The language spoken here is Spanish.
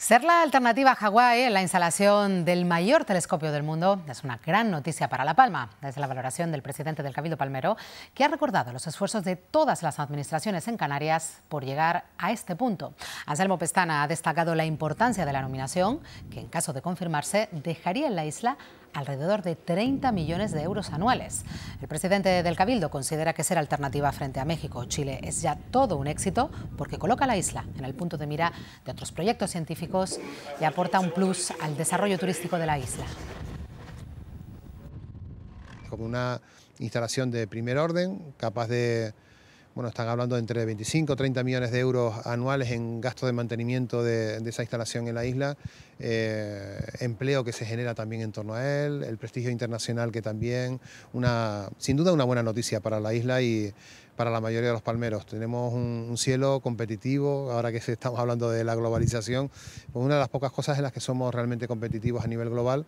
Ser la alternativa a Hawái en la instalación del mayor telescopio del mundo es una gran noticia para La Palma, desde la valoración del presidente del Cabildo Palmero, que ha recordado los esfuerzos de todas las administraciones en Canarias por llegar a este punto. Anselmo Pestana ha destacado la importancia de la nominación, que en caso de confirmarse dejaría en la isla alrededor de 30 millones de euros anuales. El presidente del Cabildo considera que ser alternativa frente a México o Chile es ya todo un éxito porque coloca la isla en el punto de mira de otros proyectos científicos y aporta un plus al desarrollo turístico de la isla. Como una instalación de primer orden, capaz de bueno, están hablando de entre 25 o 30 millones de euros anuales en gastos de mantenimiento de, esa instalación en la isla, eh, empleo que se genera también en torno a él, el prestigio internacional que también, una, sin duda una buena noticia para la isla y para la mayoría de los palmeros. Tenemos un, cielo competitivo, ahora que estamos hablando de la globalización, pues una de las pocas cosas en las que somos realmente competitivos a nivel global.